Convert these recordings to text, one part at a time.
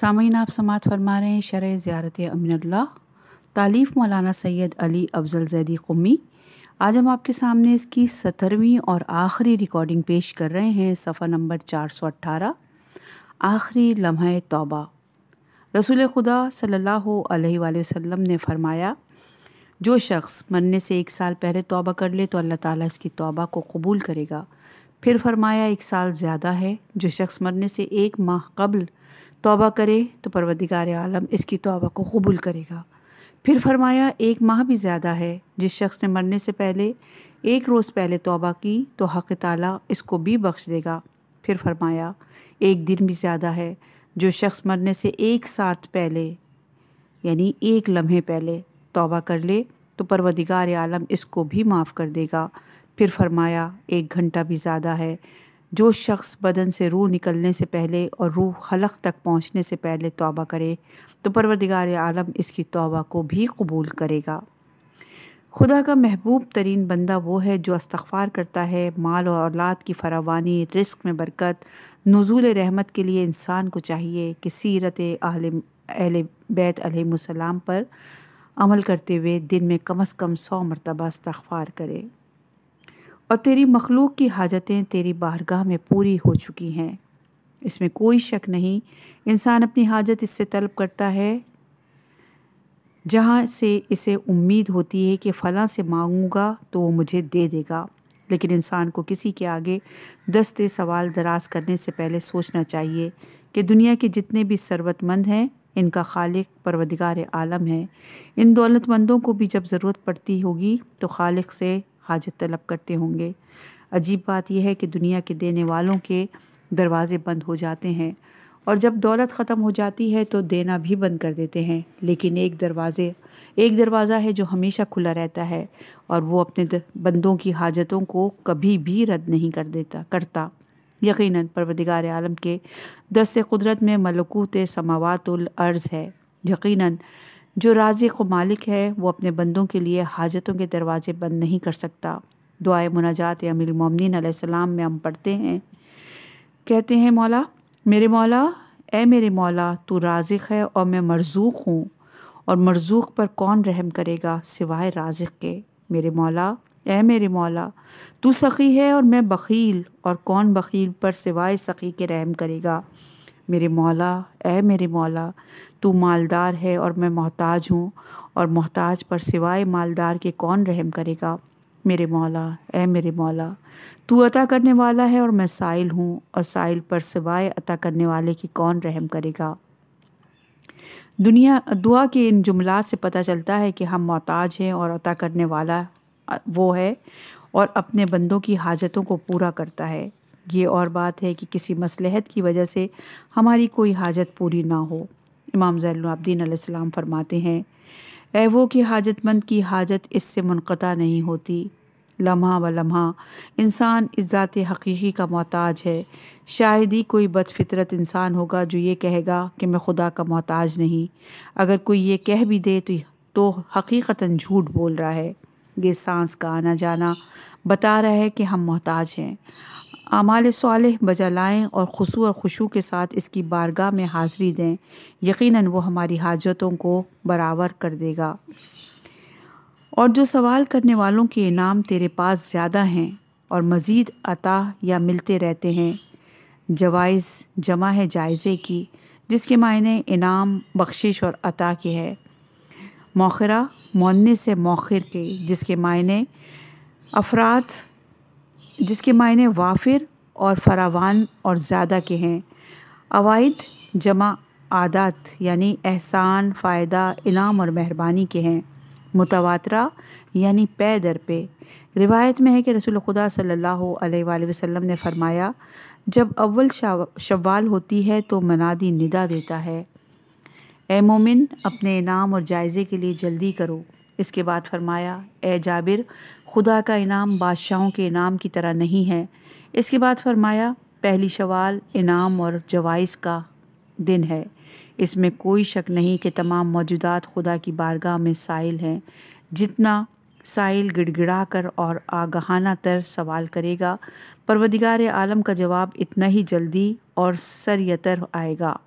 सामीन आप समात फरमा रहे हैं शर ज़्यारत अमीन तालीफ़ मौलाना सैयद अली अफजल जैदी कुमी आज हम आपके सामने इसकी सत्रहवीं और आखिरी रिकॉर्डिंग पेश कर रहे हैं सफ़ा नंबर चार सौ अट्ठारह आखिरी लम्हे तोबा रसूल खुदा सल्ला वसम ने फरमाया जो शख्स मरने से एक साल पहले तोबा कर ले तो अल्लाह ताली इसकी तोबा को कबूल करेगा फिर फरमाया एक साल ज़्यादा है जो शख्स मरने से एक माह कबल तोबा करे तो परवदिगार आलम इसकी तोबा को कबूल करेगा फिर फरमाया एक माह भी ज़्यादा है जिस शख्स ने मरने से पहले एक रोज़ पहले तोबा की तो हक़ ताला इसको भी बख्श देगा फिर फरमाया एक दिन भी ज़्यादा है जो शख्स मरने से एक साथ पहले यानी एक लम्हे पहले तोबा कर ले तो परवदिगार आलम इसको भी माफ़ कर देगा फिर फरमाया एक घंटा भी ज़्यादा है जो शख्स बदन से रूह निकलने से पहले और रूह हलक तक पहुँचने से पहले तोबा करे तो परवरदिगार आलम इसकी तोबा को भी कबूल करेगा खुदा का महबूब तरीन बंदा वो है जो अस्तफ़ार करता है माल और औलाद की फरावानी रिस्क में बरकत नजूल रहमत के लिए इंसान को चाहिए कि सीरत अहल अहल बैत अलैहिस्सलाम पर अमल करते हुए दिन में कम अज़ कम सौ मरतबा इस्तफ़ार करे और तेरी मखलूक की हाजतें तेरी बारगाह में पूरी हो चुकी हैं इसमें कोई शक नहीं इंसान अपनी हाजत इससे तलब करता है जहाँ से इसे उम्मीद होती है कि फ़लाँ से मांगूंगा तो वो मुझे दे देगा लेकिन इंसान को किसी के आगे दस्ते सवाल दराज करने से पहले सोचना चाहिए कि दुनिया के जितने भी सरवतमंद हैं इनका खालिक परवदगार आलम है इन दौलतमंदों को भी जब ज़रूरत पड़ती होगी तो खालिक से हाजत तलब करते होंगे अजीब बात यह है कि दुनिया के देने वालों के दरवाजे बंद हो जाते हैं और जब दौलत ख़त्म हो जाती है तो देना भी बंद कर देते हैं लेकिन एक दरवाज़े एक दरवाज़ा है जो हमेशा खुला रहता है और वो अपने बंदों की हाजतों को कभी भी रद्द नहीं कर देता करता यकीन परवदिगार आलम के दस कुदरत में मलकूत समावतुल अर्ज़ है यकीनन जो राजी व मालिक है वो अपने बंदों के लिए हाजतों के दरवाजे बंद नहीं कर सकता दुआए मुनाजात अमीर ममिन सलाम में हम पढ़ते हैं कहते हैं मौला मेरे मौला ए मेरे मौला तू राजिक है और मैं मरजूक हूँ और मरजूक पर कौन रहम करेगा सिवाय राजिक के मेरे मौला ए मेरे मौला तू सखी है और मैं बखील और कौन बखील पर सिवाय सखी के रहम करेगा मेरे मौला ए मेरे मौला तू मालदार है और मैं मोहताज हूँ और मोहताज पर सिवाय मालदार के कौन रहम करेगा मेरे मौला ए मेरे मौला तू अता करने वाला है और मैं साइल हूँ और साइल पर सिवाय अता करने वाले की कौन रहम करेगा दुनिया दुआ के इन जुमला से पता चलता है कि हम मोहताज हैं और अता करने वाला वो है और अपने बंदों की हाजतों को पूरा करता है ये और बात है कि किसी मसलहत की वजह से हमारी कोई हाजत पूरी ना हो इमाम जैनदीन आसमाम फरमाते हैं ए वो कि हाजतमंद की हाजत इससे मुनक़ा नहीं होती लम्हा व लम्हा इंसान ज़ात हकीकी का मोहताज है शायद ही कोई बदफितरत इंसान होगा जो ये कहेगा कि मैं खुदा का मोहताज नहीं अगर कोई ये कह भी दे तो तो हकीकता झूठ बोल रहा है ये सांस का आना जाना बता रहा है कि हम मोहताज हैं आमाल साल बजा लाएँ और खुशू और खुशू के साथ इसकी बारगाह में हाज़री दें यकीनन वो हमारी हाजतों को बराबर कर देगा और जो सवाल करने वालों के इनाम तेरे पास ज़्यादा हैं और मज़ीद अता या मिलते रहते हैं जवाइज़ जमा है जायज़े की जिसके मायने इनाम बख्शिश और अता के है मौखरा मुन्स से मौखर के जिसके मायने अफराद जिसके मायने वाफिर और फरावान और ज़्यादा के हैं अवाद जमा आदात यानी एहसान फ़ायदा इनाम और मेहरबानी के हैं मुतवातरा यानी पे दर पे रिवायत में है कि रसूल खुदा सल्लल्लाहु अलैहि वसल्लम ने फरमाया जब अव्वल शवाल होती है तो मनादी निदा देता है ए मोमिन अपने इनाम और जायज़े के लिए जल्दी करो इसके बाद फरमाया ए जाबिर खुदा का इनाम बादशाहों के इनाम की तरह नहीं है इसके बाद फरमाया पहली शवाल इनाम और जवाइस का दिन है इसमें कोई शक नहीं कि तमाम मौजूदात खुदा की बारगाह में साइल हैं जितना साइल गिड़गिड़ा कर और आगहाना तर सवाल करेगा परवदिगार आलम का जवाब इतना ही जल्दी और सरयतर आएगा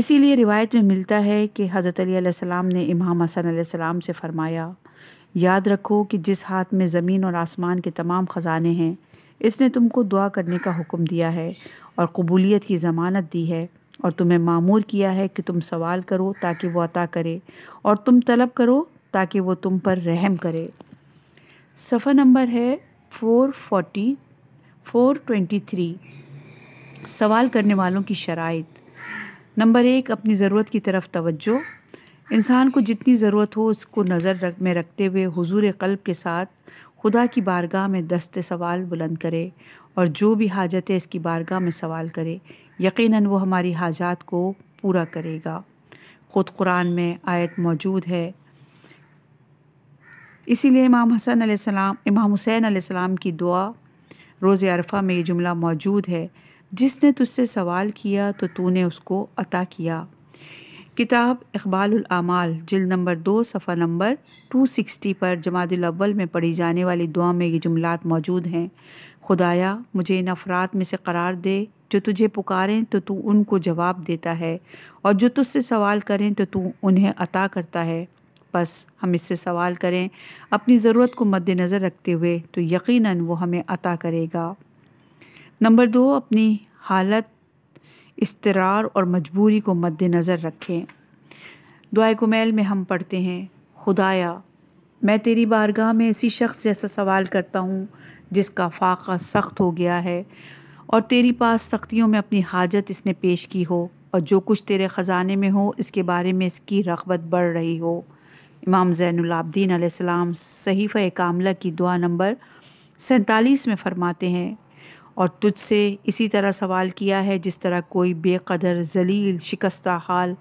इसीलिए रिवायत में मिलता है कि हज़रत सलाम ने इमाम हसन सलाम से फ़रमाया याद रखो कि जिस हाथ में ज़मीन और आसमान के तमाम ख़जाने हैं इसने तुमको दुआ करने का हुक्म दिया है और कबूलियत की ज़मानत दी है और तुम्हें मामूर किया है कि तुम सवाल करो ताकि वो अता करे और तुम तलब करो ताकि वो तुम पर रहम करे सफ़र नंबर है four forty four twenty three सवाल करने वालों की शराइ नंबर एक अपनी ज़रूरत की तरफ तवज्जो इंसान को जितनी ज़रूरत हो उसको नज़र रख में रखते हुए हुजूर कल्ब के साथ खुदा की बारगाह में दस्त सवाल बुलंद करे और जो भी हाजत है इसकी बारगाह में सवाल करे यकीनन वो हमारी हाजात को पूरा करेगा ख़ुद कुरान में आयत मौजूद है इसीलिए इमाम हसन सलाम इमाम हुसैन सलाम की दुआ रोज़ अरफा में ये जुमला मौजूद है जिसने तुझसे सवाल किया तो तूने उसको अता किया किताब अमाल जिल नंबर दो सफ़ा नंबर टू सिक्सटी पर जमादिलवल में पढ़ी जाने वाली दुआ में ये जुमलात मौजूद हैं खुदाया मुझे इन अफराद में से करार दे जो तुझे पुकारें तो तू उनको जवाब देता है और जो तुझसे सवाल करें तो तू उन्हें अता करता है बस हम इससे सवाल करें अपनी ज़रूरत को मद्दनज़र रखते हुए तो यकीन वो हमें अता करेगा नंबर दो अपनी हालत इसतरार और मजबूरी को मद्दनज़र रखें दुआ कुमेल में हम पढ़ते हैं खुदाया मैं तेरी बारगाह में ऐसी शख्स जैसा सवाल करता हूँ जिसका फाका सख्त हो गया है और तेरी पास सख्तियों में अपनी हाजत इसने पेश की हो और जो कुछ तेरे ख़जाने में हो इसके बारे में इसकी रगबत बढ़ रही हो इमाम ज़ैनलाब्दीन सही सहीफ़ कामला की दुआ नंबर सैंतालीस में फ़रमाते हैं और तुझसे इसी तरह सवाल किया है जिस तरह कोई बेकदर जलील शिकस्ता हाल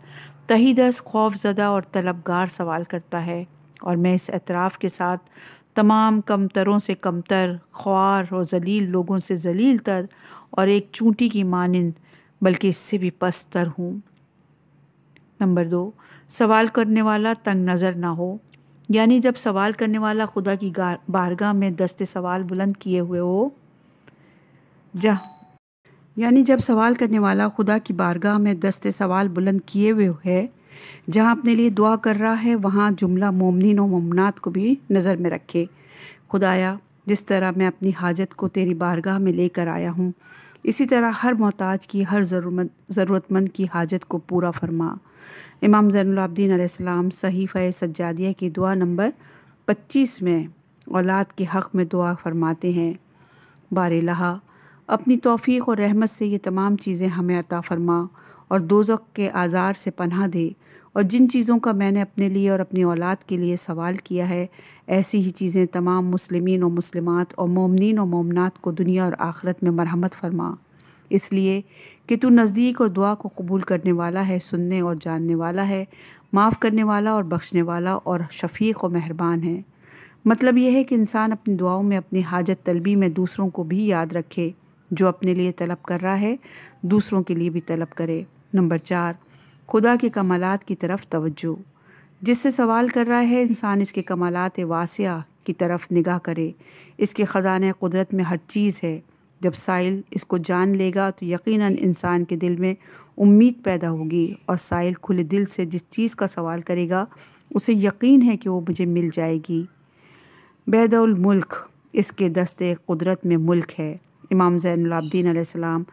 तहीदस खौफजदा और तलबगार सवाल करता है और मैं इस एतराफ़ के साथ तमाम कमतरों से कमतर ख्वार और जलील लोगों से जलील तर और एक चूंटी की मानंद बल्कि इससे भी पस्तर हूँ नंबर दो सवाल करने वाला तंग नज़र ना हो यानी जब सवाल करने वाला खुदा की बारगाह में दस्ते सवाल बुलंद किए हुए हो जा यानी जब सवाल करने वाला खुदा की बारगाह में दस्ते सवाल बुलंद किए हुए है जहाँ अपने लिए दुआ कर रहा है वहाँ जुमला मोमिन व ममनात को भी नज़र में रखे खुदाया जिस तरह मैं अपनी हाजत को तेरी बारगाह में लेकर आया हूँ इसी तरह हर मोहताज की हर ज़रूरत ज़रूरतमंद की हाजत को पूरा फरमा इमाम ज़ैनलाब्दीन सहीफ़ सज्जादिया की दुआ नंबर पच्चीस में औलाद के हक़ में दुआ फरमाते हैं बार लहा अपनी तोफ़ी और रहमत से ये तमाम चीज़ें हमें अता फरमा और दोजक के आज़ार से पनाह दे और जिन चीज़ों का मैंने अपने लिए और अपनी औलाद के लिए सवाल किया है ऐसी ही चीज़ें तमाम मुस्लिमीन और मुस्लिमात और ममनिन और ममनात को दुनिया और आखरत में मरहमत फरमा इसलिए कि तू नज़दीक और दुआ को कबूल करने वाला है सुनने और जानने वाला है माफ़ करने वाला और बख्शने वाला और शफीक व मेहरबान है मतलब यह है कि इंसान अपनी दुआओं में अपनी हाजत तलबी में दूसरों को भी याद रखे जो अपने लिए तलब कर रहा है दूसरों के लिए भी तलब करे नंबर चार खुदा के कमालत की तरफ तवज्जो जिससे सवाल कर रहा है इंसान इसके कमालत वासिया की तरफ निगाह करे इसके ख़जान कुदरत में हर चीज़ है जब साइल इसको जान लेगा तो यकीनन इंसान के दिल में उम्मीद पैदा होगी और साइल खुले दिल से जिस चीज़ का सवाल करेगा उसे यकीन है कि वो मुझे मिल जाएगी बैदुलमल्क इसके दस्ते कुदरत में मुल्क है इमाम ज़ैनलाब्दीन आसमाम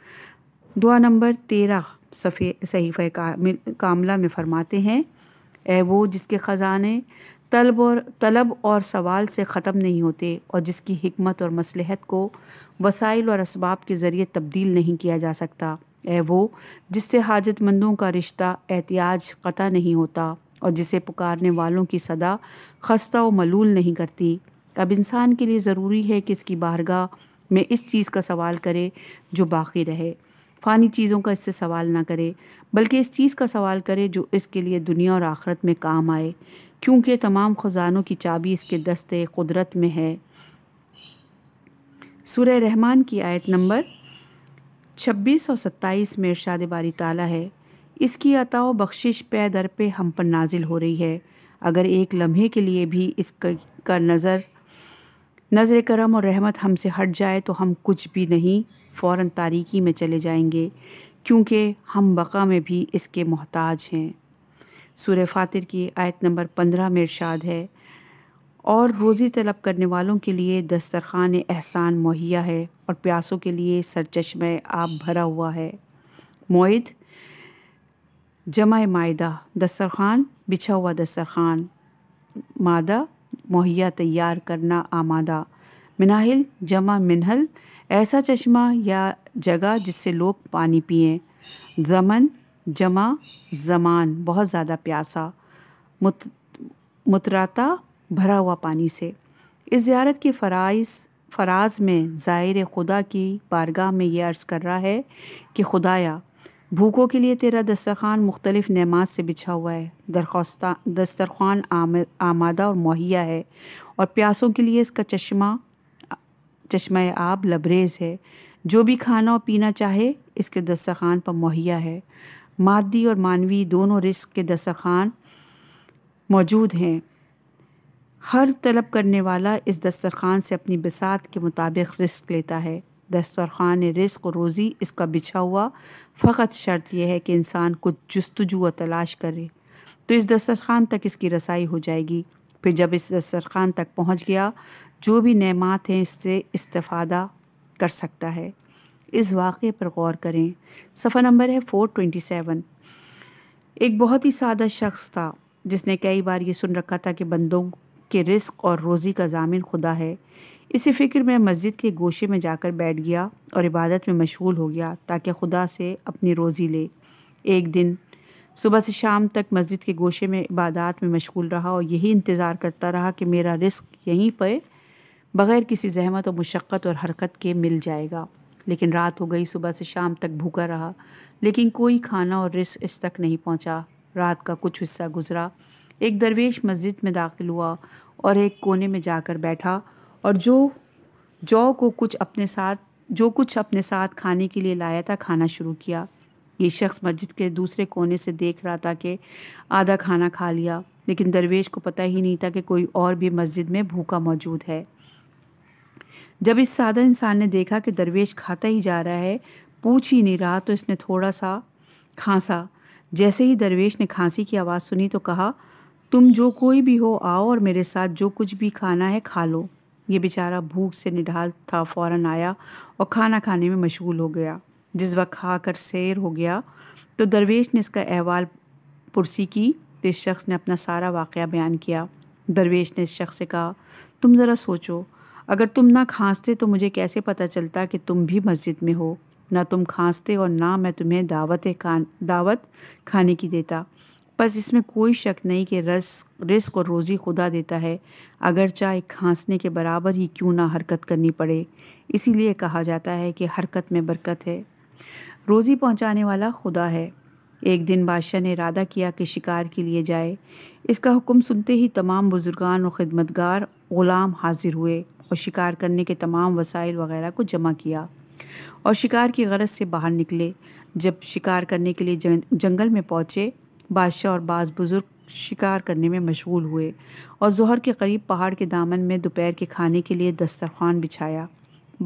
दुआ नंबर तेरह सफ़े सहीफ़ का, कामला में फ़रमाते हैं ए वो जिसके ख़जाने तलब और तलब और सवाल से ख़त्म नहीं होते और जिसकी हमत और मसलहत को वसाइल और इसबाब के ज़रिए तब्दील नहीं किया जा सकता ए वो जिससे हाजतमंदों का रिश्ता एहतियाज क़ता नहीं होता और जिसे पुकारने वालों की सदा खस्ता व मलूल नहीं करती अब इंसान के लिए ज़रूरी है कि इसकी बारगाह में इस चीज़ का सवाल करे जो बाकी रहे फ़ानी चीज़ों का इससे सवाल ना करे बल्कि इस चीज़ का सवाल करे जो इसके लिए दुनिया और आखरत में काम आए क्योंकि तमाम ख़जानों की चाबी इसके दस्ते कुदरत में है सुर रहमान की आयत नंबर छब्बीस और सत्ताईस में इरशाद बारी ताला है इसकी अताओ बख्शिश पे दर पे हम पर नाजिल हो रही है अगर एक लम्हे के लिए भी इसका नज़र नज़र करम और रहमत हमसे हट जाए तो हम कुछ भी नहीं फ़ौर तारीकी में चले जाएंगे क्योंकि हम बका में भी इसके मोहताज हैं सूर फ़ातिर की आयत नंबर पंद्रह में इर्शाद है और रोज़ी तलब करने वालों के लिए दस्तरखान एहसान मुहैया है और प्यासों के लिए सरचश्मे आप भरा हुआ है मोद जमा मायदा दस्तरखान बिछा हुआ दस्तरखान मादा मुहैया तैयार करना आमादा मिनाहिल जमा मिनहल ऐसा चश्मा या जगह जिससे लोग पानी पिए जमन जमा जमान बहुत ज़्यादा प्यासा मुत मुतराता भरा हुआ पानी से इस ज्यारत के फ़राइज फ़राज में ज़ाहिर खुदा की बारगाह में यह अर्ज़ कर रहा है कि खुदाया भूखों के लिए तेरा दस्तरखान मुख्तलिफ नमाज से बिछा हुआ है दरख्वास्ता दस्तरखान आम, आमादा और मुहैया है और प्यासों के लिए इसका चश्मा चश्मा आब लबरेज है जो भी खाना और पीना चाहे इसके दस्तरखान पर मुहैया है मादी और मानवी दोनों रिस्क के दस्तरखान मौजूद हैं हर तलब करने वाला इस दस्तरखान से अपनी बसात के मुताबिक रिस्क लेता है दस्तरखान रिस्क रोज़ी इसका बिछा हुआ फ़कत शर्त यह है कि इंसान कुछ जस्तजू तलाश करे तो इस दस्तरखान तक इसकी रसाई हो जाएगी फिर जब इस दस्तरखान तक पहुँच गया जो भी नमात हैं इससे इस्तादा कर सकता है इस वाक़े पर गौर करें सफ़ा नंबर है फ़ोर ट्वेंटी सेवन एक बहुत ही सादा शख्स था जिसने कई बार ये सुन रखा था कि बंदों के रिस्क और रोज़ी का जामिन खुदा है इसी फिक्र में मस्जिद के गोशे में जाकर बैठ गया और इबादत में मशगूल हो गया ताकि खुदा से अपनी रोज़ी ले एक दिन सुबह से शाम तक मस्जिद के गोशे में इबादत में मशगूल रहा और यही इंतज़ार करता रहा कि मेरा रिस्क यहीं पर बग़ैर किसी जहमत और मशक्क़त और हरकत के मिल जाएगा लेकिन रात हो गई सुबह से शाम तक भूखा रहा लेकिन कोई खाना और रिस्क इस तक नहीं पहुँचा रात का कुछ हिस्सा गुजरा एक दरवेश मस्जिद में दाखिल हुआ और एक कोने में जाकर बैठा और जो जौ को कुछ अपने साथ जो कुछ अपने साथ खाने के लिए लाया था खाना शुरू किया ये शख्स मस्जिद के दूसरे कोने से देख रहा था कि आधा खाना खा लिया लेकिन दरवेश को पता ही नहीं था कि कोई और भी मस्जिद में भूखा मौजूद है जब इस सादा इंसान ने देखा कि दरवेश खाता ही जा रहा है पूछ ही नहीं रहा तो इसने थोड़ा सा खांसा जैसे ही दरवेश ने खांसी की आवाज़ सुनी तो कहा तुम जो कोई भी हो आओ और मेरे साथ जो कुछ भी खाना है खा लो ये बेचारा भूख से निढाल था फौरन आया और खाना खाने में मशगूल हो गया जिस वक्त खा कर हो गया तो दरवेश ने इसका अहवाल पुरसी की तो इस शख्स ने अपना सारा वाक़ बयान किया दरवेश ने इस शख्स से कहा तुम ज़रा सोचो अगर तुम ना खांसते तो मुझे कैसे पता चलता कि तुम भी मस्जिद में हो ना तुम खांसते और ना मैं तुम्हें दावत खान दावत खाने की देता बस इसमें कोई शक नहीं कि रस रिस्क और रोज़ी खुदा देता है अगर चाहे खांसने के बराबर ही क्यों ना हरकत करनी पड़े इसीलिए कहा जाता है कि हरकत में बरकत है रोज़ी पहुंचाने वाला खुदा है एक दिन बादशाह ने इरादा किया कि शिकार के लिए जाए इसका हुक्म सुनते ही तमाम बुजुर्गान और ख़िदमतगार ग़ुलाम हाजिर हुए और शिकार करने के तमाम वसाइल वगैरह को जमा किया और शिकार की गरज से बाहर निकले जब शिकार करने के लिए जंगल में पहुँचे बादशाह और बाज बुज़ुर्ग शिकार करने में मशगूल हुए और जहर के करीब पहाड़ के दामन में दोपहर के खाने के लिए दस्तरखान बिछाया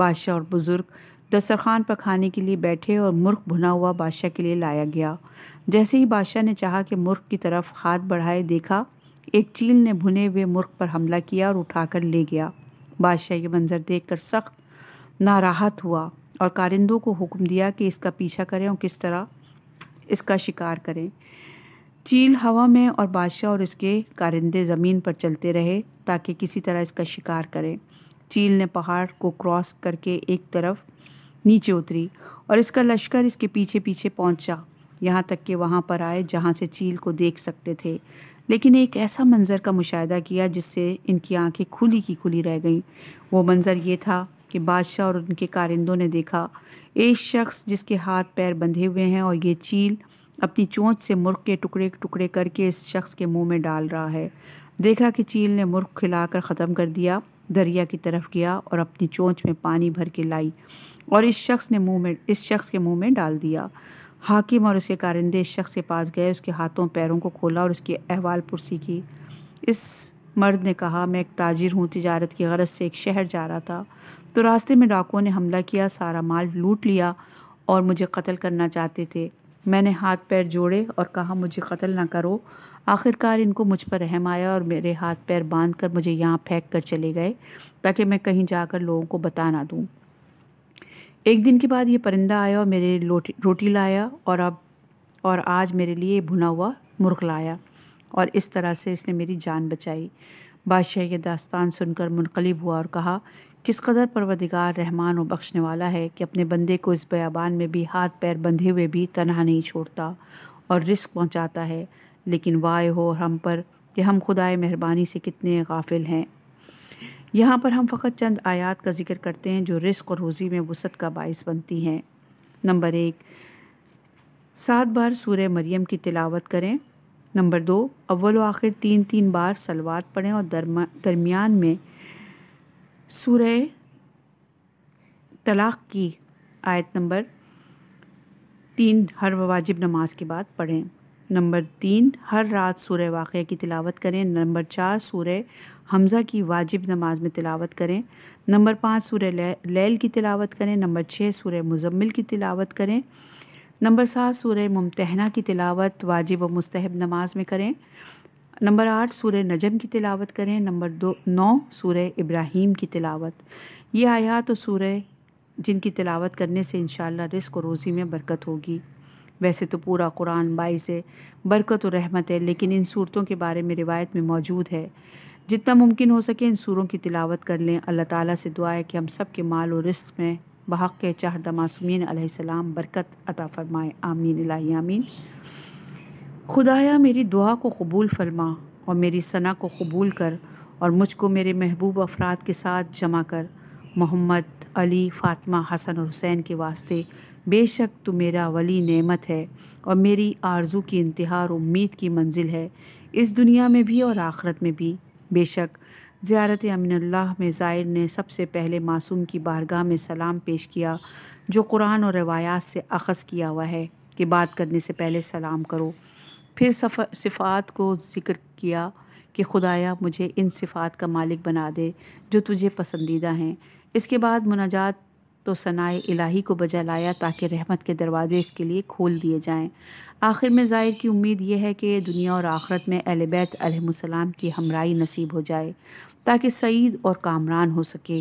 बादशाह और बुज़ुर्ग दस्तरखान पर खाने के लिए बैठे और मुर्ख भुना हुआ बादशाह के लिए लाया गया जैसे ही बादशाह ने चाहा कि मुर्ख की तरफ हाथ बढ़ाए देखा एक चील ने भुने हुए मुर्ख पर हमला किया और उठाकर ले गया बादशाह ये मंज़र देख कर सख्त नाराहत हुआ और कारिंदों को हुक्म दिया कि इसका पीछा करें और किस तरह इसका शिकार करें चील हवा में और बादशाह और इसके कारिंदे ज़मीन पर चलते रहे ताकि किसी तरह इसका शिकार करें चील ने पहाड़ को क्रॉस करके एक तरफ नीचे उतरी और इसका लश्कर इसके पीछे पीछे पहुंचा यहाँ तक कि वहाँ पर आए जहाँ से चील को देख सकते थे लेकिन एक ऐसा मंज़र का मुशाह किया जिससे इनकी आंखें खुली की खुली रह गईं वो मंज़र ये था कि बादशाह और उनके कारिंदों ने देखा एक शख्स जिसके हाथ पैर बंधे हुए हैं और ये चील अपनी चोंच से मुर्ख के टुकड़े टुकड़े करके इस शख्स के मुंह में डाल रहा है देखा कि चील ने मुर्ख खिलाकर ख़त्म कर दिया दरिया की तरफ गया और अपनी चोंच में पानी भर के लाई और इस शख्स ने मुंह में इस शख्स के मुंह में डाल दिया हाकिम और उसके कारिंदे इस शख्स के पास गए उसके हाथों पैरों को खोला और उसकी अहवाल पुरसी की इस मर्द ने कहा मैं एक ताजिर हूँ तजारत की गरज से एक शहर जा रहा था तो रास्ते में डाकुओं ने हमला किया सारा माल लूट लिया और मुझे कत्ल करना चाहते थे मैंने हाथ पैर जोड़े और कहा मुझे कत्ल ना करो आखिरकार इनको मुझ पर रहम आया और मेरे हाथ पैर बांध कर मुझे यहाँ फेंक कर चले गए ताकि मैं कहीं जाकर लोगों को बता ना दूँ एक दिन के बाद ये परिंदा आया और मेरे रोटी लाया और अब और आज मेरे लिए भुना हुआ मुर्ख लाया और इस तरह से इसने मेरी जान बचाई बादशाह ये दास्तान सुनकर मुनकलिब हुआ और कहा किस कदर परवदिगार रहमान और बख्शने वाला है कि अपने बंदे को इस बयाबान में भी हाथ पैर बंधे हुए भी तनहा नहीं छोड़ता और रिस्क पहुंचाता है लेकिन वाय हो हम पर कि हम खुदाए मेहरबानी से कितने गाफिल हैं यहाँ पर हम फ़कत चंद आयात का जिक्र करते हैं जो रिस्क और रोज़ी में वसत का बायस बनती हैं नंबर एक सात बार सूर मरियम की तिलावत करें नंबर दो अव्वल व आखिर तीन तीन बार सलवात पढ़ें और दरमियान में सूर्य तलाक़ की आयत नंबर तीन हर वाजिब नमाज के बाद पढ़ें नंबर तीन हर रात सूर्य वाक़ की तिलावत करें नंबर चार सूर्य हमज़ा की वाजिब नमाज में तिलावत करें नंबर पाँच सूर्य लैल की तिलावत करें नंबर छः सूर्य मुजम्मिल की तिलावत करें नंबर सात सूर्य मुमतना की तिलावत वाजिब व मुस्तहब नमाज में करें नंबर आठ सूर्य नजम की तिलावत करें नंबर दो नौ सूर्य इब्राहीम की तिलावत ये आया तो सूर्य जिनकी तिलावत करने से इन रिस्क और रोज़ी में बरकत होगी वैसे तो पूरा कुरान बाईस बरकत और रहमत है लेकिन इन सूरतों के बारे में रिवायत में मौजूद है जितना मुमकिन हो सके इन सूरों की तिलावत कर लें अल्लाह ताला से दुआ है कि हम सब के माल और रिस्क में बहक़ चाहदा मासूमिन बरकत अता फ़रमाएँ आमीन आमीन खुदाया मेरी दुआ को कबूल फरमा और मेरी सना को कबूल कर और मुझको मेरे महबूब अफराद के साथ जमा कर मोहम्मद अली फ़ातिमा हसन और हुसैन के वास्ते बेशक तो मेरा वली नेमत है और मेरी आरजू की इंतहा और उम्मीद की मंजिल है इस दुनिया में भी और आखरत में भी बेशक ज़्यारत अमिन में ज़ायर ने सबसे पहले मासूम की बारगाह में सलाम पेश किया जो कुरान और रवायात से अखज़ किया हुआ है कि बात करने से पहले सलाम करो फिर सिफ़ात को ज़िक्र किया कि खुदाया मुझे इन सिफ़ात का मालिक बना दे जो तुझे पसंदीदा हैं इसके बाद मुनाजात तो सनाए इलाही को बजा लाया ताकि रहमत के दरवाज़े इसके लिए खोल दिए जाएं। आखिर में ज़ाहिर की उम्मीद यह है कि दुनिया और आखरत में अहल बैतम की हमराई नसीब हो जाए ताकि सईद और कामरान हो सके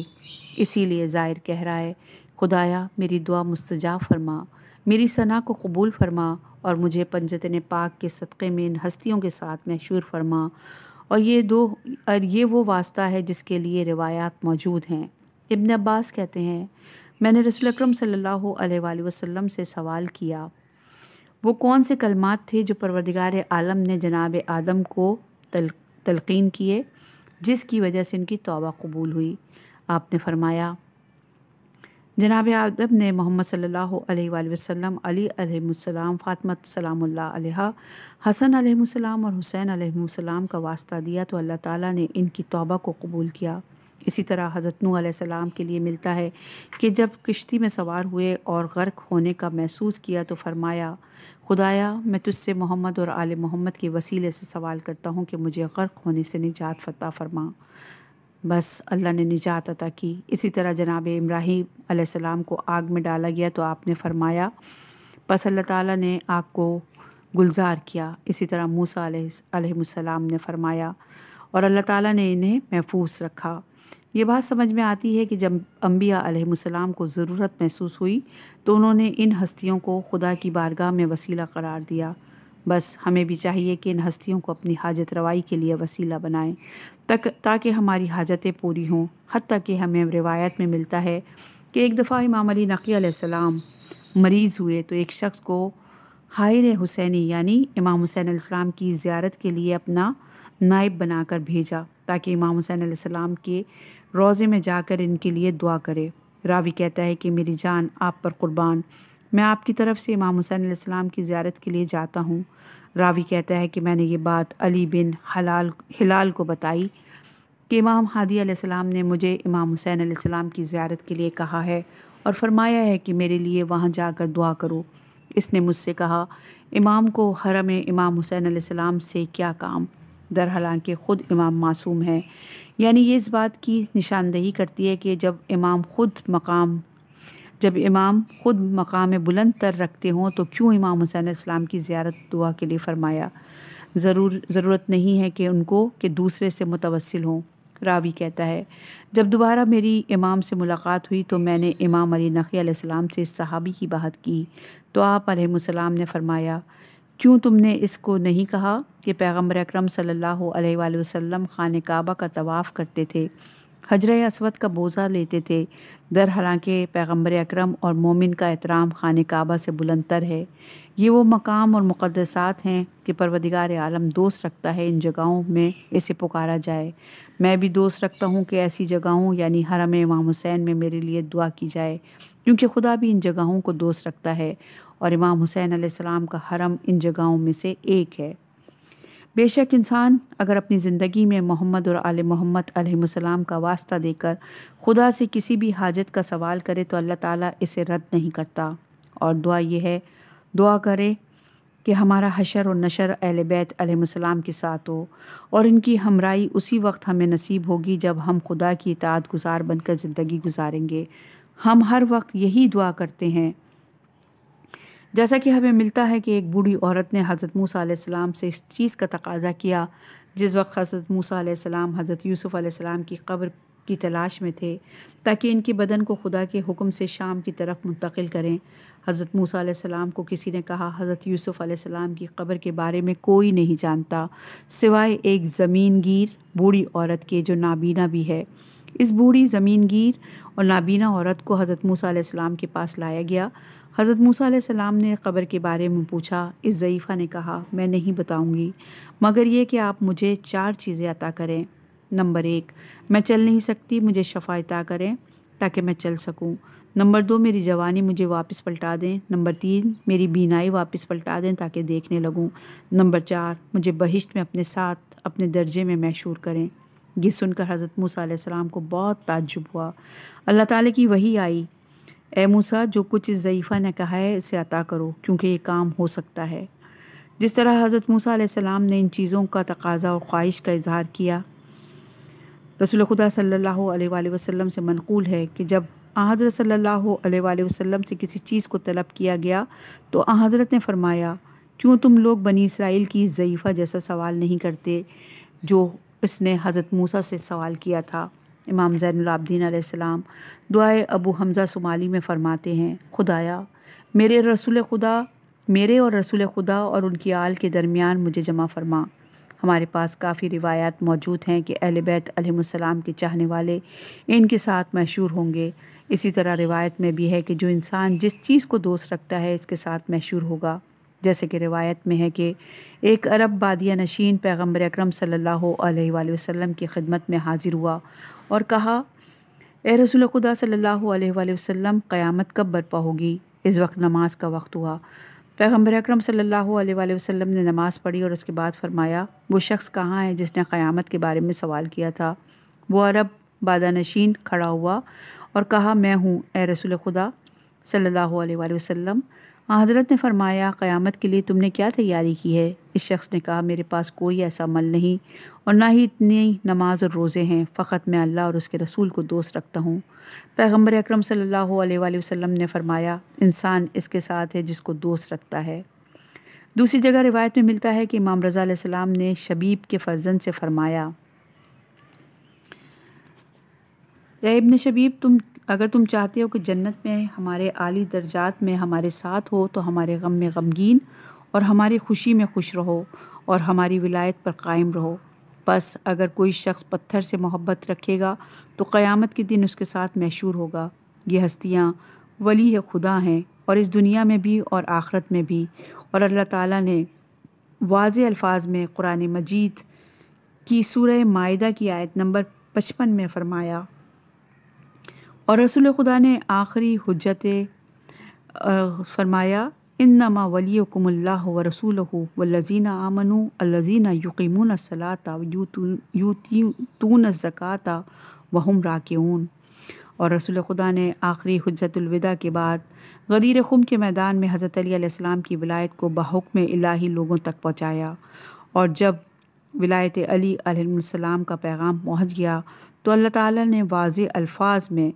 इसीलिए ज़ाहिर कह रहा है खुदाया मेरी दुआ मुस्तजा फरमा मेरी सना को कबूल फरमा और मुझे पंजतन पाक के सदक़े में इन हस्तियों के साथ मशहूर फरमा और ये दो और ये वो वास्ता है जिसके लिए रिवायात मौजूद हैं इब्न अब्बास कहते हैं मैंने रसूल अकरम सल्लल्लाहु अलैहि वसल्लम से सवाल किया वो कौन से कलमात थे जो परवरदिगार आलम ने जनाब आदम को तल तलकिन किए जिसकी वजह से इनकी तौबा कबूल हुई आपने फरमाया जनाब आदम ने मोहम्मद सल्ला वसम अलीसम अली हसन आलम और हुसैन आलम का वास्ता दिया तो अल्लाह ताली ने इनकी तोबा को कबूल किया इसी तरह हज़रत नूसम के लिए मिलता है कि जब किश्ती में सवार हुए और गर्क होने का महसूस किया तो फरमाया खुदाया मैं तुझसे मोहम्मद और आल मोहम्मद के वसीले से सवाल करता हूँ कि मुझे गर्क होने से निजात फतः फरमा बस अल्लाह ने निजात अता की इसी तरह जनाब इब्राहिम सलाम को आग में डाला गया तो आपने फरमाया बस अल्लाह ताला ने आग को गुलजार किया इसी तरह मूसा सलाम ने फरमाया और अल्लाह ताला ने इन्हें महफूज रखा ये बात समझ में आती है कि जब अम्बिया को ज़रूरत महसूस हुई तो उन्होंने इन हस्तियों को खुदा की बारगाह में वसीला करार दिया बस हमें भी चाहिए कि इन हस्तियों को अपनी हाजत रवाई के लिए वसीला बनाएं तक ताकि हमारी हाजतें पूरी हों हती कि हमें रिवायत में मिलता है कि एक दफ़ा इमाम अली नकी सलाम मरीज़ हुए तो एक शख्स को हायर हुसैनी यानी इमाम हुसैन इस्लाम की ज़्यारत के लिए अपना नायब बनाकर भेजा ताकि इमाम हुसैन सलाम के रोज़े में जाकर इनके लिए दुआ करे रावी कहता है कि मेरी जान आप पर कुर्बान मैं आपकी तरफ से इमाम हुसैन आसमाम की ज्यारत के लिए जाता हूँ रावी कहता है कि मैंने ये बात अली बिन हलाल हिलाल को बताई कि इमाम हादी आसमाम ने मुझे इमाम हुसैन आसमाम की ज्यारत के लिए कहा है और फरमाया है कि मेरे लिए वहाँ जाकर दुआ करो इसने मुझसे कहा इमाम को हरम इमाम हुसैन आसमाम से क्या काम दर हालांकि ख़ुद इमाम मासूम है यानी ये इस बात की निशानदेही करती है कि जब इमाम ख़ुद मकाम जब इमाम ख़ुद मकाम बुलंद तर रखते हों तो क्यों इमाम हुसैन इस्लाम की ज़्यारत दुआ के लिए फ़रमाया ज़रूर ज़रूरत नहीं है कि उनको के दूसरे से मुतवसिल हों रावी कहता है जब दोबारा मेरी इमाम से मुलाकात हुई तो मैंने इमाम अली नक़ीम से इस सहाबी की बात की तो आप आसमाम ने फ़रमाया क्यों तुमने इसको नहीं कहा कि पैगम्बर अक्रम सल्ला वसम खान काबा का तवाफ़ करते थे हजर असवद का बोझा लेते थे दर हालांकि पैगम्बर अक्रम और मोमिन का एहतराम खान क़बा से बुलंदर है ये वो मकाम और मुकदसात हैं कि परवदिगार आलम दोस्त रखता है इन जगहों में इसे पुकारा जाए मैं भी दोस्त रखता हूँ कि ऐसी जगहों यानी हरम इमाम हुसैन में मेरे लिए दुआ की जाए क्योंकि खुदा भी इन जगहों को दोस्त रखता है और इमाम हुसैन आसमाम का हरम इन जगहों में से एक है बेशक इंसान अगर अपनी ज़िंदगी में मोहम्मद और आल मोहम्मद अलैहिस्सलाम का वास्ता देकर खुदा से किसी भी हाजत का सवाल करे तो अल्लाह ताला इसे रद्द नहीं करता और दुआ यह है दुआ करे कि हमारा हशर और नशर अहल बैत अलैहिस्सलाम के साथ हो और इनकी हमराई उसी वक्त हमें नसीब होगी जब हम खुदा की इतात गुजार बनकर ज़िंदगी गुजारेंगे हम हर वक्त यही दुआ करते हैं जैसा कि हमें मिलता है कि एक बूढ़ी औरत ने हज़रत मूसा सलाम से इस चीज़ का तकाजा किया जिस वक्त हज़रत मूसा सलाम हज़रत यूसुफ़ सलाम की कब्र की तलाश में थे ताकि इनके बदन को खुदा के हुक्म से शाम की तरफ मुंतकिल करें हज़रत मूसा सलाम को किसी ने कहा हज़रत यूसुफ़ सलाम की कब्र के बारे में कोई नहीं जानता सिवाय एक ज़मीनगीर बूढ़ी औरत के जो नाबीना भी है इस बूढ़ी ज़मीनगीर और नाबीना औरत को हज़रत मूसा सलाम के पास लाया गया हज़रत मूसा सलाम ने ख़बर के बारे में पूछा इस ज़यीफ़ा ने कहा मैं नहीं बताऊंगी मगर ये कि आप मुझे चार चीज़ें अता करें नंबर एक मैं चल नहीं सकती मुझे शफा अता करें ताकि मैं चल सकूं नंबर दो मेरी जवानी मुझे वापस पलटा दें नंबर तीन मेरी बीनाई वापस पलटा दें ताकि देखने लगूँ नंबर चार मुझे बहिश्त में अपने साथ अपने दर्जे में मशहूर करें ये सुनकर हज़रत मूसा सलाम को बहुत ताज्जुब हुआ अल्लाह ताली की वही आई ए मूसा जो कुछ इस ज़यीफ़ा ने कहा है इसे अता करो क्योंकि ये काम हो सकता है जिस तरह हज़रत मूसा ने इन चीज़ों का तकाजा और ख्वाहिश का इजहार किया रसूल खुदा सल्लल्लाहु अलैहि वसल्लम से मनकूल है कि जब हज़रत सल्लल्लाहु अलैहि वसल्लम से किसी चीज़ को तलब किया गया तो हज़रत ने फ़रमाया क्यों तुम लोग बनी इसराइल की ज़यीफ़ा जैसा सवाल नहीं करते जो इसने हज़रत मूसा से सवाल किया था इमाम ज़ैनआबदीन आसमाम दुआ अबू हमज़ा शुमाली में फ़रमाते हैं खुदाया मेरे रसूल खुदा मेरे और रसूल खुदा और उनकी आल के दरमियान मुझे जमा फरमा हमारे पास काफ़ी रिवायात मौजूद हैं कि अहल बैत अलैहिस्सलाम के चाहने वाले इनके साथ मशहूर होंगे इसी तरह रिवायत में भी है कि जो इंसान जिस चीज़ को दोस्त रखता है इसके साथ मशहूर होगा जैसे कि रिवायत में है कि एक अरब बादिया नशीन पैगम्बर अक्रम सल्ला वसम की खिदमत में हाजिर हुआ और कहा ए रसूल खुदा सल्लल्लाहु अलैहि वसल्लम क़यामत कब बरपा होगी इस वक्त नमाज का वक्त हुआ पैगम्बर अक्रम सल्लल्लाहु वसल्लम ने नमाज़ पढ़ी और उसके बाद फरमाया वो शख्स कहाँ है जिसने क़यामत के बारे में सवाल किया था वो अरब बादानशीन खड़ा हुआ और कहा मैं हूँ ए रसूल खुदा सल्लल्लाहु अलैहि वसल्लम हज़रत ने फरमाया क़यामत के लिए तुमने क्या तैयारी की है इस शख्स ने कहा मेरे पास कोई ऐसा मल नहीं और ना ही इतनी नमाज और रोज़े हैं फ़कत मैं अल्लाह और उसके रसूल को दोस्त रखता हूँ पैगम्बर अक्रम सल्ला वसम ने फरमाया इंसान इसके साथ है जिसको दोस्त रखता है दूसरी जगह रिवायत में मिलता है कि इमाम रज़ा सलाम ने शबीब के फ़र्जन से फ़रमाया इबन शबीब तुम अगर तुम चाहते हो कि जन्नत में हमारे आली दर्जात में हमारे साथ हो तो हमारे गम में गमगीन और हमारी खुशी में खुश रहो और हमारी विलायत पर कायम रहो बस अगर कोई शख्स पत्थर से मोहब्बत रखेगा तो क़यामत के दिन उसके साथ मशहूर होगा ये हस्तियाँ वली है खुदा हैं और इस दुनिया में भी और आखरत में भी और अल्लाह ताला ने वाज अल्फाज में कुरान मजीद की सूरह मायदा की आयत नंबर पचपन में फ़रमाया और रसूल खुदा ने आखिरी हजत फरमाया इन नमा वलीकुमल्ला व रसूल व लजीना आमनु अल्लजीना यकीमून सलाता यूतून ज़क़ाता वहम राकून और रसूल खुदा ने आखिरी हजतुलविदा के बाद गदीर खुम के मैदान में हज़रत अलीसम की विलायत को बहकम इलाही लोगों तक पहुँचाया और जब विलायत अली का पैगाम पहुँच गया तो अल्लाह ताला ने वाज अल्फाज में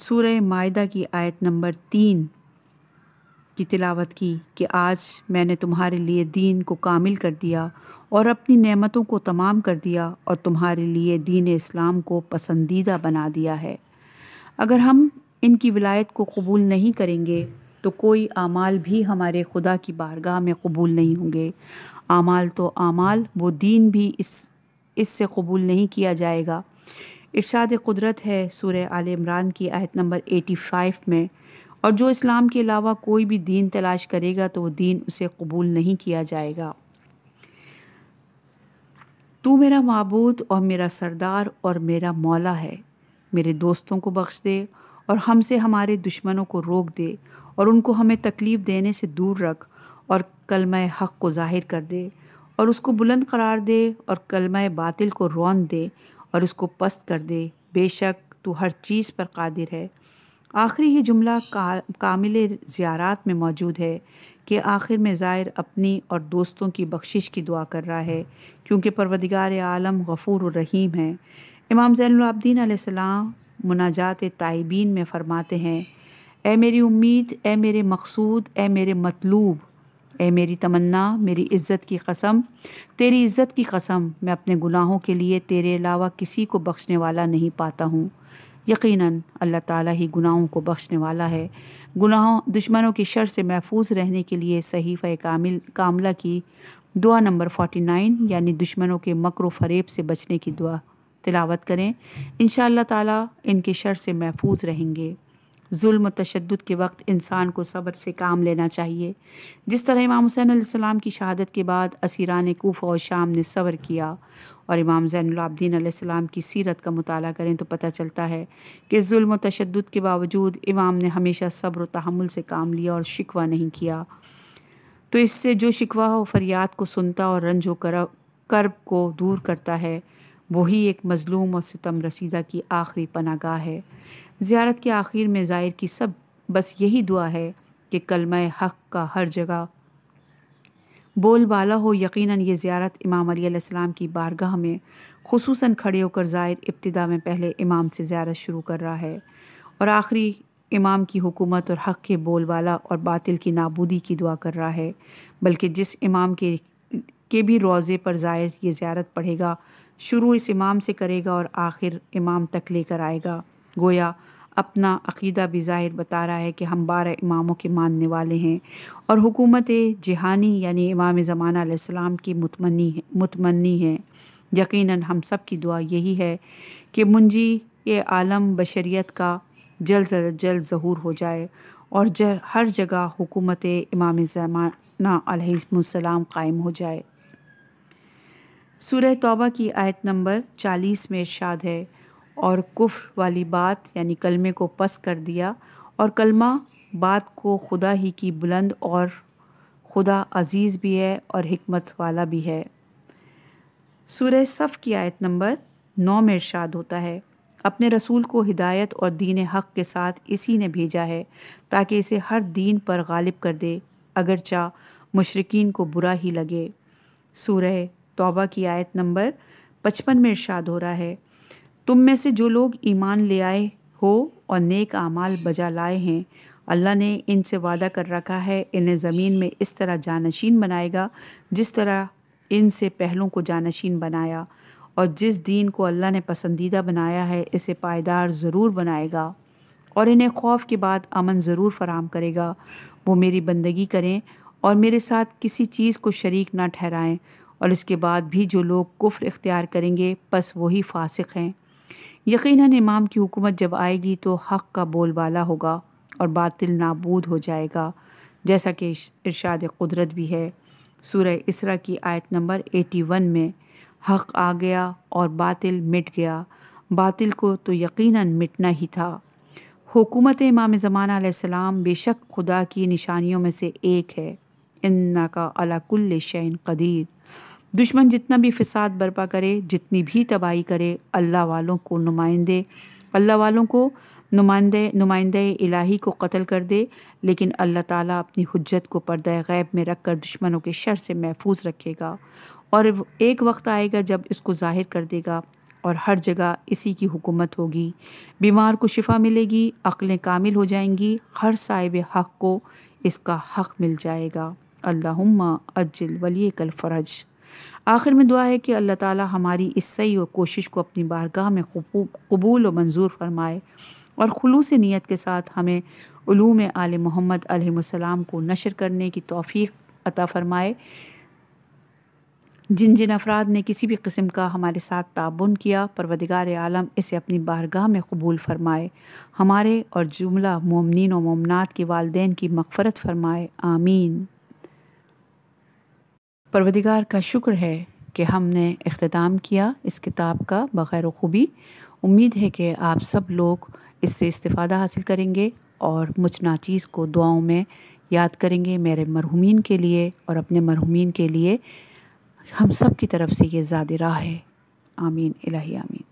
सूर मायदा की आयत नंबर तीन की तिलावत की कि आज मैंने तुम्हारे लिए दीन को कामिल कर दिया और अपनी नेमतों को तमाम कर दिया और तुम्हारे लिए दीन इस्लाम को पसंदीदा बना दिया है अगर हम इनकी विलायत को कबूल नहीं करेंगे तो कोई आमाल भी हमारे खुदा की बारगाह में कबूल नहीं होंगे आमाल तो आमाल वो दीन भी इस इससे कबूल नहीं किया जाएगा इरशाद कुदरत है सूर्य आल इमरान की आहत नंबर एटी 85 में और जो इस्लाम के अलावा कोई भी दीन तलाश करेगा तो वह दीन उसे कबूल नहीं किया जाएगा तू मेरा मबूद और मेरा सरदार और मेरा मौला है मेरे दोस्तों को बख्श दे और हमसे हमारे दुश्मनों को रोक दे और उनको हमें तकलीफ़ देने से दूर रख और कलम हक़ को ज़ाहिर कर दे और उसको बुलंद करार दे और कलम बातिल को रौन दे और उसको पस्त कर दे बेशक तू हर चीज़ पर कादिर है आखिरी ही जुमला का, कामिल ज़्यारात में मौजूद है कि आखिर में ज़ायर अपनी और दोस्तों की बख्शिश की दुआ कर रहा है क्योंकि परवदगार आलम गफ़ूर रहीम है इमाम ज़ैनदीन आसमाम मुनाजात तयबीन में फ़रमाते हैं ए मेरी उम्मीद ए मेरे मकसूद ए मेरे मतलूब ए मेरी तमन्ना मेरी इज़्ज़त की कसम तेरी इज़्ज़त की कसम मैं अपने गुनाहों के लिए तेरे अलावा किसी को बख्शने वाला नहीं पाता हूँ यकीनन अल्लाह ताला ही गुनाहों को बख्शने वाला है गुनाहों दुश्मनों की शर से महफूज रहने के लिए सहीफ़ कामिल कामला की दुआ नंबर फोटी नाइन यानी दुश्मनों के मकर फरेब से बचने की दुआ तिलावत करें इन ताला इनके शर से महफूज रहेंगे जुल्म तशद के वक्त इंसान को सब्र से काम लेना चाहिए जिस तरह इमाम हुसैन की शहादत के बाद असीरा ने कोफ़ा और शाम ने सब्र किया और इमाम आसमाम की सीरत का मताल करें तो पता चलता है कि म तशद के बावजूद इमाम ने हमेशा सब्र तहमुल से काम लिया और शिकवा नहीं किया तो इससे जो शिकवा व फरियाद को सुनता और रंजो कर कर्ब को दूर करता है वही एक मज़लूम और सितम रसीदा की आखिरी पनागाह है ज़्यारत के आखिर में ज़ायर की सब बस यही दुआ है कि कलम हक़ का हर जगह बोल बाला हो यकीनन ये ज़्यारत इमाम अलीसम की बारगाह में खसूस खड़े होकर ज़ायर इब्तदा में पहले इमाम से ज़्यारत शुरू कर रहा है और आखिरी इमाम की हुकूमत और हक़ के बोल बाला और बातिल की नाबूदी की दुआ कर रहा है बल्कि जिस इमाम के के भी रोज़े पर ज़ायर ये ज़्यारत पढ़ेगा शुरू इस इमाम से करेगा और आखिर इमाम तक लेकर आएगा गोया अपना अकीदा भी ज़ाहिर बता रहा है कि हम बारह इमामों के मानने वाले हैं और हुकूमत जहानी यानि इमाम ज़माना आलाम की मतमनी है मतमनी है यकीन हम सब की दुआ यही है कि मुंजी ये आलम बशरीत का जल्द से जल्द ज़हूर हो जाए और ज हर जगह हुकूमत इमाम ज़माना सलाम कायम हो जाए सूरह तौबा की आयत नंबर चालीस में शाद है और कुफ़ वाली बात यानी कलमे को पस कर दिया और कलमा बात को खुदा ही की बुलंद और खुदा अजीज़ भी है और हमत वाला भी है सूर्य सफ़ की आयत नंबर नौ में इर्शाद होता है अपने रसूल को हिदायत और दीन हक़ के साथ इसी ने भेजा है ताकि इसे हर दीन पर गालिब कर दे अगरचा मशरकिन को बुरा ही लगे सूर्य तौबा की आयत नंबर पचपन में इर्शाद हो रहा है तुम में से जो लोग ईमान ले आए हो और नेक आमाल बजा लाए हैं अल्लाह ने इनसे वादा कर रखा है इन्हें ज़मीन में इस तरह जानशीन बनाएगा जिस तरह इनसे पहलों को जानशीन बनाया और जिस दीन को अल्लाह ने पसंदीदा बनाया है इसे पायदार ज़रूर बनाएगा और इन्हें खौफ के बाद अमन ज़रूर फराम करेगा वो मेरी बंदगी करें और मेरे साथ किसी चीज़ को शरीक ना ठहराएं और इसके बाद भी जो लोग कुफ्र इख्तियार करेंगे बस वही फासिक हैं यकीनन इमाम की हुकूमत जब आएगी तो हक़ का बोलबाला होगा और बातिल नाबूद हो जाएगा जैसा कि इरशाद कुदरत भी है सूर्य इसरा की आयत नंबर एटी वन में हक़ आ गया और बातिल मिट गया बातिल को तो यकीनन मिटना ही था हुकूमत इमाम ज़मान सलाम बेशक खुदा की निशानियों में से एक है इन्ना का अलाकुल्ल शैन कदीर दुश्मन जितना भी फसाद बर्पा करे जितनी भी तबाही करे अल्लाह वालों को नुमाइंदे अल्लाह वालों को नुमाइंदे नुमाइंदे इलाही को कत्ल कर दे लेकिन अल्लाह ताला अपनी हजत को पर्दा गैब में रख कर दुश्मनों के शर से महफूज रखेगा और एक वक्त आएगा जब इसको ज़ाहिर कर देगा और हर जगह इसी की हुकूमत होगी बीमार को शिफा मिलेगी अक्लें कामिल हो जाएंगी हर साहिब हक़ को इसका हक़ मिल जाएगा अल्लाहुम्मा अज्जिल वली कल फ़रज आखिर में दुआ है कि अल्लाह ताला हमारी इस सही व कोशिश को अपनी बारगाह में कबूल व मंजूर फरमाए और खलूस नीयत के साथ हमें ूम आल मोहम्मद अलैहिस्सलाम को नशर करने की तोफ़ी अता फ़रमाए जिन जिन अफराद ने किसी भी किस्म का हमारे साथ ताबन किया परवदगार आलम इसे अपनी बारगाह में कबूल फ़रमाए हमारे और जुमला ममिन व ममनात के वालदेन की मकफरत फ़रमाए आमीन परवदिगार का शुक्र है कि हमने अख्ताम किया इस किताब का बग़ैर खूबी उम्मीद है कि आप सब लोग इससे इस्तः हासिल करेंगे और मुझ नाचीज़ को दुआओं में याद करेंगे मेरे मरहुमीन के लिए और अपने मरहुमीन के लिए हम सब की तरफ से ये ज़्यादा राह है आमीन इलाही आमीन